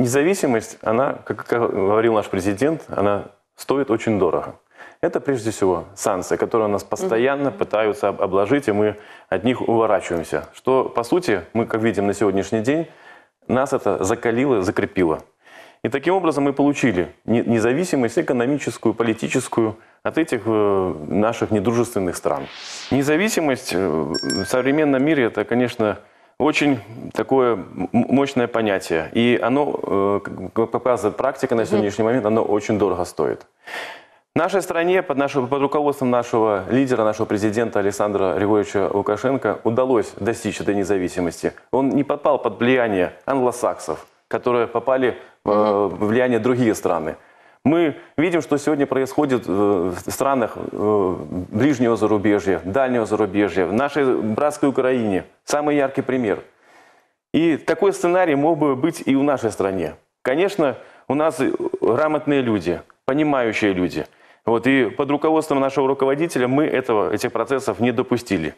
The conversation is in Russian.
Независимость, она, как говорил наш президент, она стоит очень дорого. Это прежде всего санкции, которые нас постоянно пытаются обложить, и мы от них уворачиваемся. Что, по сути, мы, как видим на сегодняшний день, нас это закалило, закрепило. И таким образом мы получили независимость экономическую, политическую от этих э, наших недружественных стран. Независимость э, в современном мире – это, конечно, очень такое мощное понятие. И оно, э, как показывает практика на сегодняшний момент, оно очень дорого стоит. В нашей стране под, нашим, под руководством нашего лидера, нашего президента Александра Григорьевича Лукашенко удалось достичь этой независимости. Он не попал под влияние англосаксов, которые попали в э, влияние другие страны. Мы видим, что сегодня происходит э, в странах э, ближнего зарубежья, дальнего зарубежья, в нашей братской Украине. Самый яркий пример. И такой сценарий мог бы быть и в нашей стране. Конечно, у нас грамотные люди, понимающие люди. Вот, и под руководством нашего руководителя мы этого, этих процессов не допустили.